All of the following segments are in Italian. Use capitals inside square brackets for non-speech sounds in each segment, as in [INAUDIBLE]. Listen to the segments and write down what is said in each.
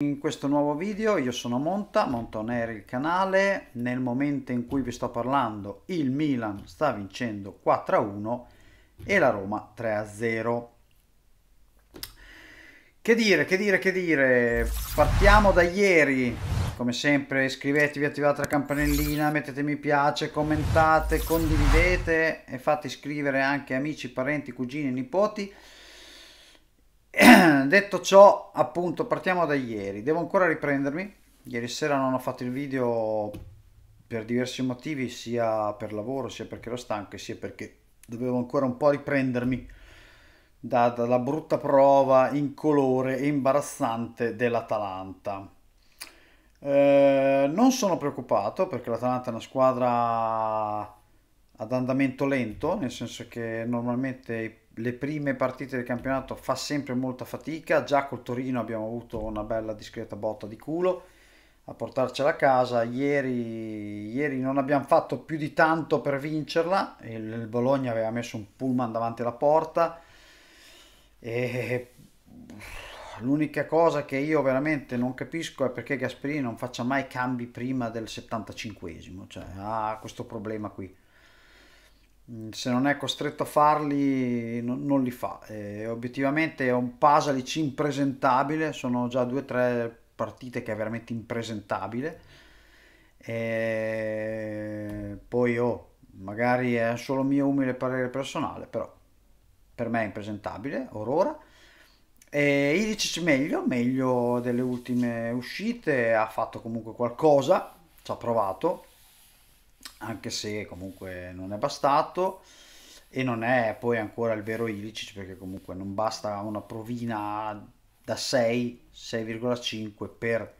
In questo nuovo video io sono Monta, Monta Montoneri il canale, nel momento in cui vi sto parlando il Milan sta vincendo 4-1 e la Roma 3-0. Che dire, che dire, che dire, partiamo da ieri, come sempre iscrivetevi, attivate la campanellina, mettete mi piace, commentate, condividete e fate iscrivere anche amici, parenti, cugini, nipoti [CLEARS THROAT] detto ciò, appunto, partiamo da ieri. Devo ancora riprendermi. Ieri sera non ho fatto il video per diversi motivi, sia per lavoro, sia perché ero stanco, sia perché dovevo ancora un po' riprendermi dalla da brutta prova incolore e imbarazzante dell'Atalanta. Eh, non sono preoccupato perché l'Atalanta è una squadra ad andamento lento, nel senso che normalmente i le prime partite del campionato fa sempre molta fatica, già col Torino abbiamo avuto una bella discreta botta di culo a portarcela a casa, ieri, ieri non abbiamo fatto più di tanto per vincerla, il Bologna aveva messo un pullman davanti alla porta e l'unica cosa che io veramente non capisco è perché Gasperini non faccia mai cambi prima del 75esimo, cioè ha questo problema qui. Mm, se non è costretto a farli no, non li fa e obiettivamente è un Pasalic impresentabile sono già due o tre partite che è veramente impresentabile e poi oh, magari è solo mio umile parere personale però per me è impresentabile Aurora e Ilicic meglio, meglio delle ultime uscite, ha fatto comunque qualcosa, ci ha provato, anche se comunque non è bastato e non è poi ancora il vero Ilicic perché comunque non basta una provina da 6, 6,5 per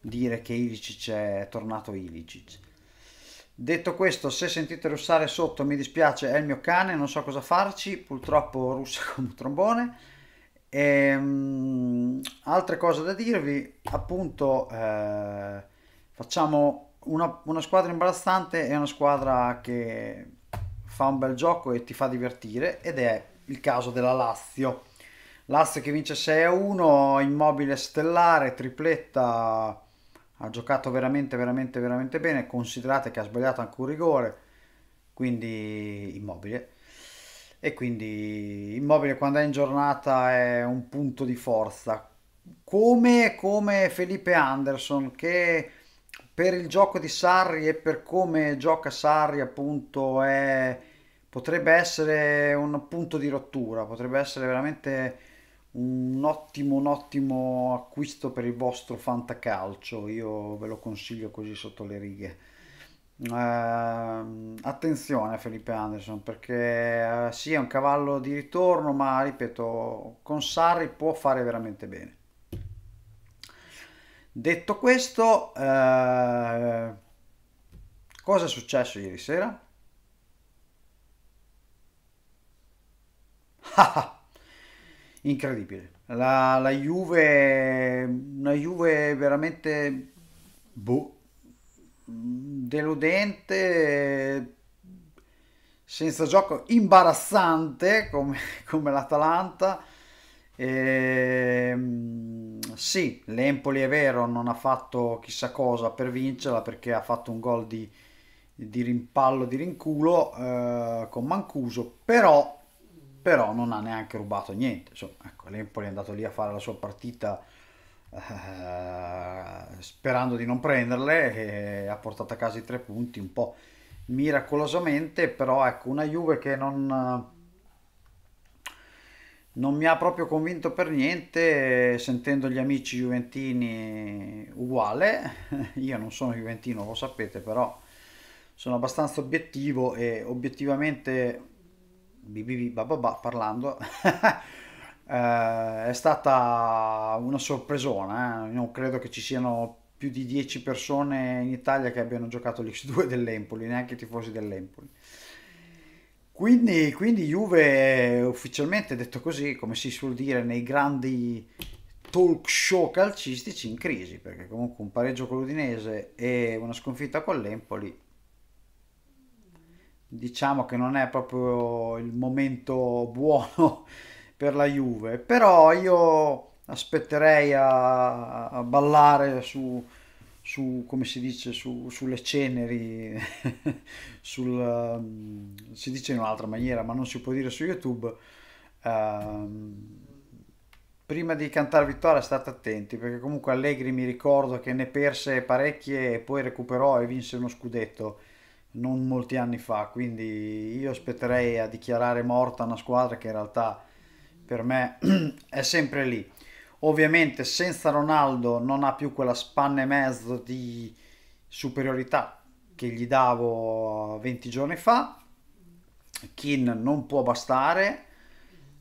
dire che Ilicic è tornato Ilicic. Detto questo, se sentite russare sotto mi dispiace, è il mio cane, non so cosa farci, purtroppo russa [LAUGHS] come un trombone. Ehm, altre cose da dirvi, appunto, eh, facciamo una, una squadra imbarazzante è una squadra che fa un bel gioco e ti fa divertire ed è il caso della Lazio. Lazio che vince 6 1, immobile stellare, tripletta, ha giocato veramente, veramente, veramente bene. Considerate che ha sbagliato anche un rigore, quindi immobile. E quindi immobile quando è in giornata è un punto di forza. Come, come Felipe Anderson che per il gioco di Sarri e per come gioca Sarri appunto è, potrebbe essere un punto di rottura, potrebbe essere veramente un ottimo, un ottimo acquisto per il vostro fantacalcio, io ve lo consiglio così sotto le righe. Uh, attenzione a Felipe Anderson perché uh, sì è un cavallo di ritorno ma ripeto con Sarri può fare veramente bene Detto questo, eh, cosa è successo ieri sera? [LAUGHS] Incredibile. La, la, Juve, una Juve veramente boh, deludente, senza gioco, imbarazzante come, come l'Atalanta. E, ehm, sì, l'Empoli è vero, non ha fatto chissà cosa per vincerla perché ha fatto un gol di, di rimpallo, di rinculo eh, con Mancuso, però, però, non ha neanche rubato niente. Insomma, ecco, L'Empoli è andato lì a fare la sua partita eh, sperando di non prenderle e ha portato a casa i tre punti un po' miracolosamente, però ecco una Juve che non non mi ha proprio convinto per niente, eh, sentendo gli amici juventini uguale, [LAUGHS] io non sono juventino, lo sapete, però sono abbastanza obiettivo e obiettivamente, bababà, parlando, [LAUGHS] eh, è stata una sorpresona, eh? non credo che ci siano più di 10 persone in Italia che abbiano giocato l'X2 dell'Empoli, neanche i tifosi dell'Empoli. Quindi, quindi Juve ufficialmente detto così, come si suol dire nei grandi talk show calcistici, in crisi, perché comunque un pareggio con l'Udinese e una sconfitta con l'Empoli, diciamo che non è proprio il momento buono [LAUGHS] per la Juve, però io aspetterei a, a ballare su, su, come si dice, su, sulle ceneri, [LAUGHS] sul, um, si dice in un'altra maniera, ma non si può dire su YouTube. Uh, prima di cantare vittoria state attenti perché comunque Allegri mi ricordo che ne perse parecchie e poi recuperò e vinse uno scudetto non molti anni fa, quindi io aspetterei a dichiarare morta una squadra che in realtà per me [CLEARS THROAT] è sempre lì. Ovviamente senza Ronaldo non ha più quella spanna e mezzo di superiorità che gli davo 20 giorni fa. Kin non può bastare.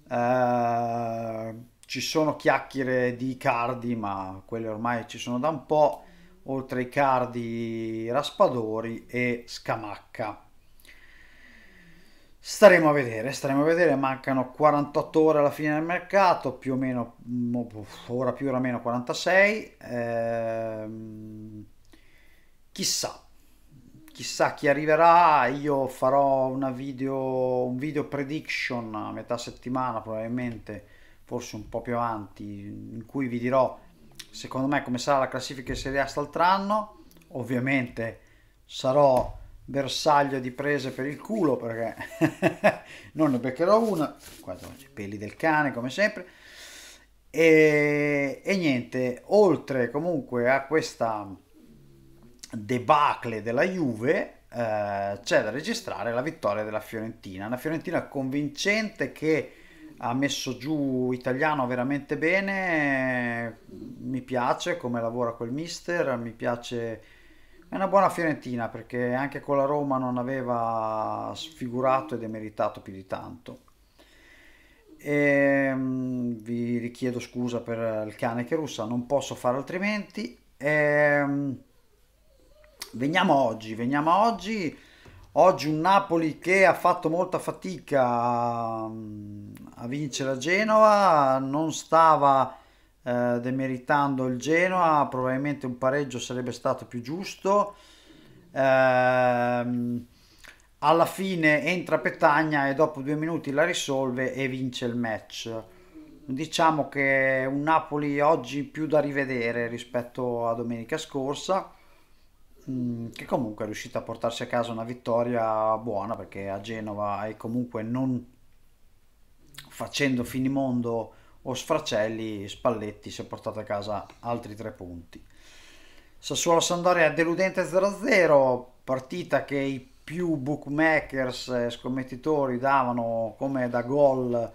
Eh, ci sono chiacchiere di Cardi, ma quelle ormai ci sono da un po', oltre ai Cardi Raspadori e Scamacca. Staremo a vedere, staremo a vedere, mancano 48 ore alla fine del mercato, più o meno, ora più o meno 46, ehm, chissà, chissà chi arriverà, io farò una video, un video prediction a metà settimana probabilmente, forse un po' più avanti, in cui vi dirò secondo me come sarà la classifica Serie A quest'altro anno, ovviamente sarò bersaglio di prese per il culo perché [LAUGHS] non ne beccherò una guarda i peli del cane come sempre e, e, niente oltre comunque a questa debacle della Juve eh, c'è da registrare la vittoria della Fiorentina una Fiorentina convincente che ha messo giù italiano veramente bene mi piace come lavora quel mister mi piace è una buona Fiorentina perché anche con la Roma non aveva sfigurato ed emeritato più di tanto. E, ehm, vi richiedo scusa per il cane che russa, non posso fare altrimenti. E, ehm, veniamo oggi, veniamo oggi. Oggi un Napoli che ha fatto molta fatica mm, a vincere a Genova, non stava eh, demeritando il Genoa, probabilmente un pareggio sarebbe stato più giusto. Eh, alla fine entra Petagna e dopo due minuti la risolve e vince il match. Diciamo che un Napoli oggi più da rivedere rispetto a domenica scorsa, mm, che comunque è riuscito a portarsi a casa una vittoria buona perché a Genova e comunque non facendo finimondo o sfracelli Spalletti si è portato a casa altri tre punti. Sassuolo Sandoria deludente 0-0, partita che i più bookmakers e scommettitori davano come da gol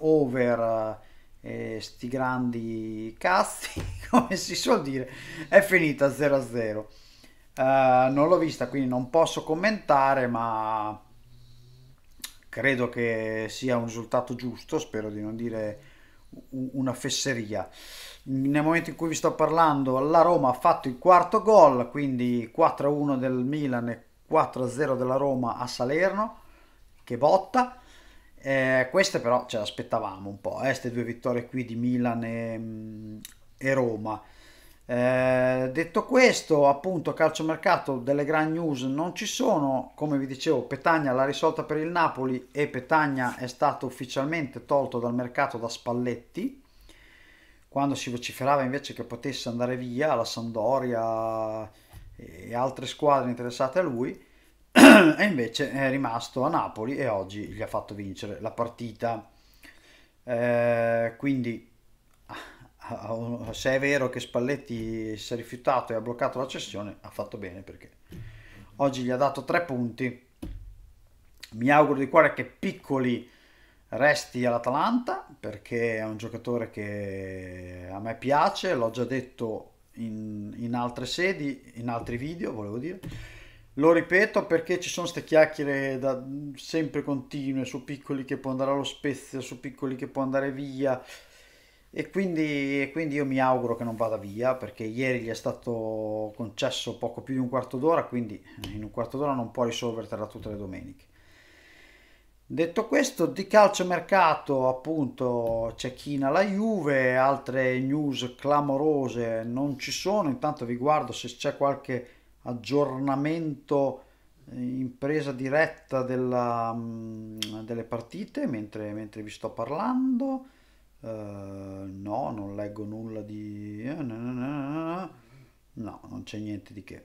over eh, sti grandi cazzi, [LAUGHS] come si suol dire, è finita 0-0. Uh, eh, non l'ho vista, quindi non posso commentare, ma credo che sia un risultato giusto, spero di non dire una fesseria. Nel momento in cui vi sto parlando, la Roma ha fatto il quarto gol, quindi 4-1 del Milan e 4-0 della Roma a Salerno, che botta. Eh, queste però ce l'aspettavamo un po', queste eh, due vittorie qui di Milan e, mm, e Roma. Eh, detto questo, appunto, calciomercato delle gran news non ci sono. Come vi dicevo, Petagna l'ha risolta per il Napoli e Petagna è stato ufficialmente tolto dal mercato da Spalletti. Quando si vociferava invece che potesse andare via la Sandoria e altre squadre interessate a lui, [CLEARS THROAT] e invece è rimasto a Napoli e oggi gli ha fatto vincere la partita. Eh, quindi se è vero che Spalletti si è rifiutato e ha bloccato la cessione, ha fatto bene perché oggi gli ha dato tre punti. Mi auguro di cuore che Piccoli resti all'Atalanta perché è un giocatore che a me piace, l'ho già detto in, in altre sedi, in altri video, volevo dire. Lo ripeto perché ci sono queste chiacchiere da, sempre continue su Piccoli che può andare allo Spezia, su Piccoli che può andare via. E quindi, e quindi, io mi auguro che non vada via perché ieri gli è stato concesso poco più di un quarto d'ora, quindi in un quarto d'ora non può risolvertela tutte le domeniche. Detto questo, di calciomercato appunto c'è China la Juve, altre news clamorose non ci sono, intanto vi guardo se c'è qualche aggiornamento eh, in presa diretta della, mm, delle partite mentre, mentre vi sto parlando eh, no, non leggo nulla di... Eh, no, non c'è niente di che.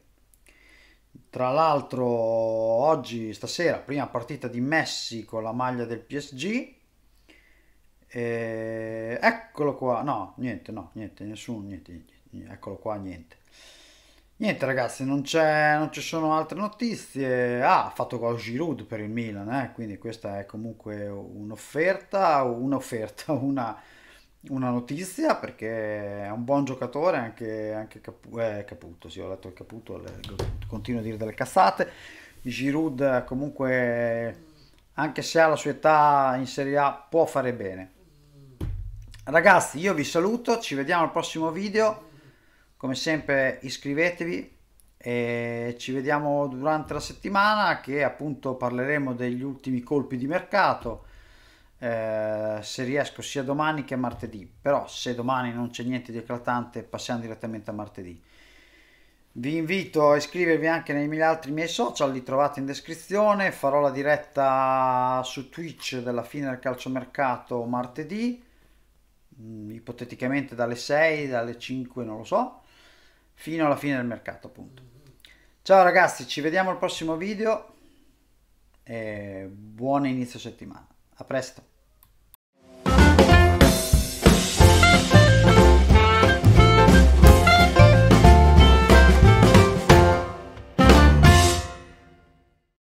Tra l'altro, oggi, stasera, prima partita di Messi con la maglia del PSG. E... Eccolo qua. No, niente, no, niente, nessuno, niente, niente. Eccolo qua, niente. Niente ragazzi, non, non, ci sono altre notizie. Ah, ha fatto gol Giroud per il Milan, eh? quindi questa è comunque un'offerta, un'offerta, [LAUGHS] una, una, notizia perché è un buon giocatore, anche, anche Capu, eh, Caputo, sì ho letto il Caputo, le, continuo a dire delle cazzate. Giroud comunque, anche se ha la sua età in Serie A, può fare bene. Ragazzi, io vi saluto, ci vediamo al prossimo video come sempre iscrivetevi e ci vediamo durante la settimana che appunto parleremo degli ultimi colpi di mercato eh, se riesco sia domani che martedì però se domani non c'è niente di eclatante passiamo direttamente a martedì vi invito a iscrivervi anche nei miei altri miei social, li trovate in descrizione. Farò la diretta su Twitch della fine del calciomercato martedì, mm, ipoteticamente dalle 6, dalle 5, non lo so fino alla fine del mercato appunto. Ciao ragazzi, ci vediamo al prossimo video e buon inizio settimana. A presto.